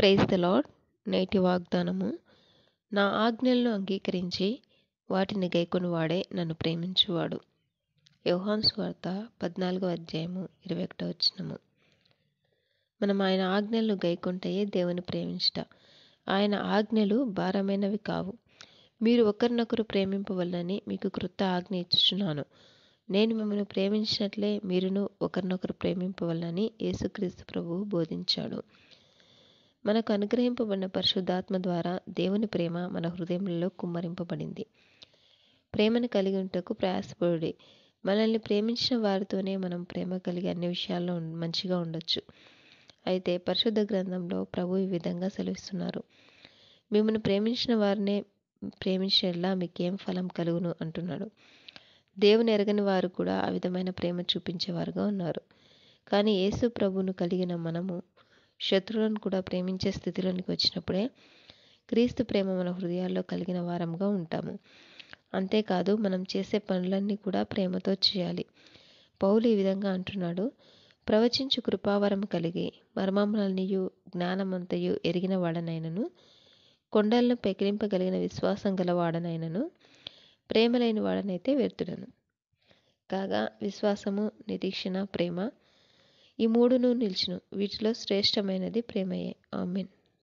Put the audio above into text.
praise the lord నేటి వాగ్దానము నా ఆజ్ఞలను అంగీకరించి వాటిని గైకొని వాడే నన్ను ప్రేమించువాడు యోహాన్ స్వార్త పద్నాలుగో అధ్యాయము ఇరవై ఒకటో వచ్చినము మనం ఆయన ఆజ్ఞలు గైకుంటే దేవుని ప్రేమించట ఆయన ఆజ్ఞలు భారమైనవి కావు మీరు ఒకరినొకరు ప్రేమింపవల్లని మీకు కృత ఆజ్ఞ ఇచ్చుచున్నాను నేను మిమ్మల్ని ప్రేమించినట్లే మీరును ఒకరినొకరు ప్రేమింపవల్లని యేసుక్రీస్తు ప్రభువు బోధించాడు మనకు అనుగ్రహింపబడిన పరిశుద్ధాత్మ ద్వారా దేవుని ప్రేమ మన హృదయంలో కుమ్మరింపబడింది ప్రేమను కలిగి ఉంటకు ప్రయాసపడి మనల్ని ప్రేమించిన వారితోనే మనం ప్రేమ కలిగి అన్ని విషయాల్లో మంచిగా ఉండొచ్చు అయితే పరిశుద్ధ గ్రంథంలో ప్రభు ఈ విధంగా సెలవిస్తున్నారు మిమ్మల్ని ప్రేమించిన వారినే ప్రేమించేలా మీకేం ఫలం కలుగును అంటున్నాడు దేవుని ఎరగని వారు కూడా ఆ విధమైన ప్రేమ చూపించేవారుగా ఉన్నారు కానీ యేసు ప్రభును కలిగిన మనము శత్రువులను కూడా ప్రేమించే స్థితిలోనికి వచ్చినప్పుడే క్రీస్తు ప్రేమ మన హృదయాల్లో కలిగిన వారంగా ఉంటాము అంతేకాదు మనం చేసే పనులన్నీ కూడా ప్రేమతో చేయాలి పౌలు ఈ విధంగా అంటున్నాడు ప్రవచించు కృపావరం కలిగి మర్మములనియు జ్ఞానమంతయు ఎరిగిన వాడనైనను కొండలను పెకిలింపగలిగిన విశ్వాసం గలవాడనైనను ప్రేమ లేని వాడనైతే వ్యర్థుడను కాగా విశ్వాసము నిరీక్షణ ప్రేమ ఈ మూడును నిలిచిను వీటిలో శ్రేష్టమైనది ప్రేమయే ఆమెన్